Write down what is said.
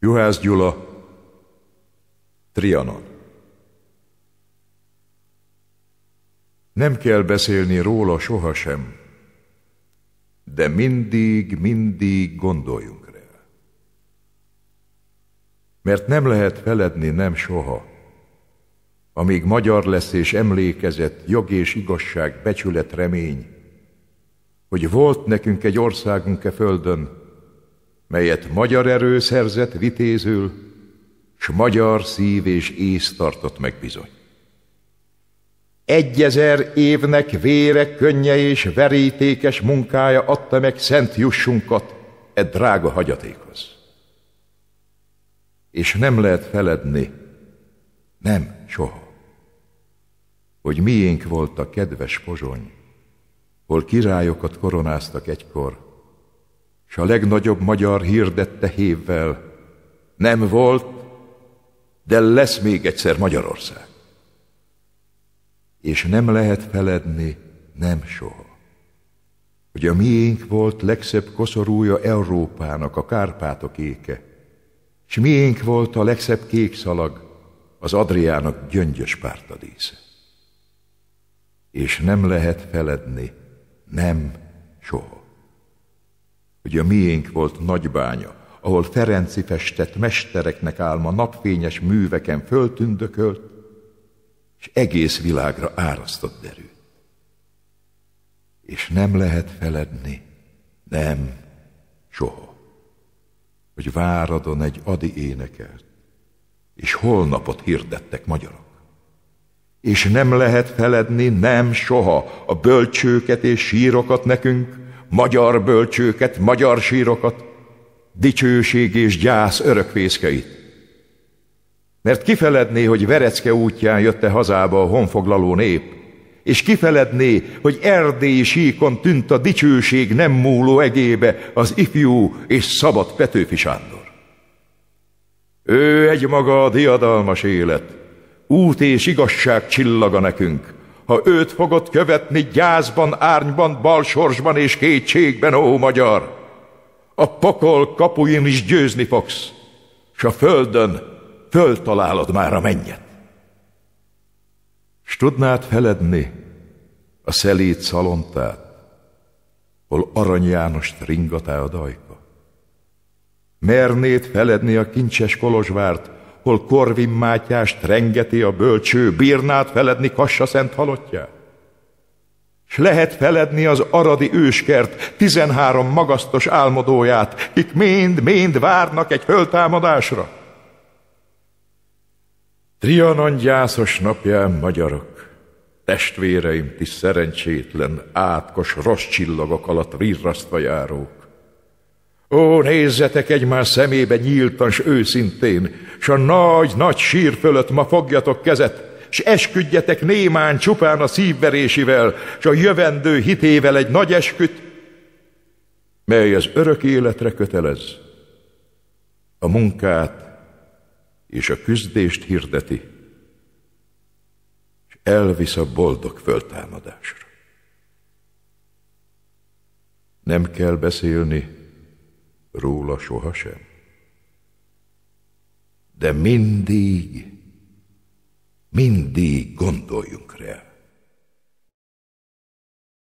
Juhász Gyula, Trianon Nem kell beszélni róla sohasem, de mindig, mindig gondoljunk rá. Mert nem lehet feledni nem soha, amíg magyar lesz és emlékezett jog és igazság, becsület, remény, hogy volt nekünk egy országunk e földön, melyet magyar erő szerzett vitézül, s magyar szív és ész tartott meg bizony. Egyezer évnek vére, könnye és verítékes munkája adta meg szent jussunkat e drága hagyatékhoz. És nem lehet feledni, nem soha, hogy miénk volt a kedves pozsony, hol királyokat koronáztak egykor, s a legnagyobb magyar hirdette hévvel, nem volt, de lesz még egyszer Magyarország. És nem lehet feledni, nem soha, hogy a miénk volt legszebb koszorúja Európának, a Kárpátok éke, s miénk volt a legszebb kék szalag, az Adriának gyöngyös pártadísze. És nem lehet feledni, nem soha hogy a miénk volt nagybánya, ahol Ferenci festett mestereknek álma napfényes műveken föltündökölt, és egész világra árasztott derűt. És nem lehet feledni, nem, soha, hogy váradon egy adi énekelt, és holnapot hirdettek magyarok. És nem lehet feledni, nem soha, a bölcsőket és sírokat nekünk, magyar bölcsőket, magyar sírokat, dicsőség és gyász örökvészkeit. Mert kifeledné, hogy Verecke útján jött hazába a honfoglaló nép, és kifeledné, hogy erdélyi síkon tűnt a dicsőség nem múló egébe az ifjú és szabad Petőfi Sándor. Ő egy maga a diadalmas élet, út és igazság csillaga nekünk, ha őt fogod követni gyászban, árnyban, balsorsban és kétségben, ó magyar. A pokol kapuin is győzni fogsz, s a földön föltalálod már a mennyet. S tudnád feledni a szelíd szalontát, hol Arany Jánost ringatá a dajka? Mernéd feledni a kincses kolozsvárt, hol Korvin Mátyást rengeti a bölcső, bírnát feledni Kassa szent halottját? S lehet feledni az aradi őskert, tizenhárom magasztos álmodóját, kik mind-mind várnak egy föltámadásra. Trianon gyászos napján magyarok, testvéreim ti szerencsétlen, átkos, rossz csillagok alatt virrasztva járók, Ó, nézzetek egymás szemébe nyíltan s őszintén, s a nagy-nagy sír fölött ma fogjatok kezet, s esküdjetek némán csupán a szívverésivel, s a jövendő hitével egy nagy esküt, mely az örök életre kötelez, a munkát és a küzdést hirdeti, és elvisz a boldog föltámadásra. Nem kell beszélni, róla sohasem. De mindig, mindig gondoljunk rá.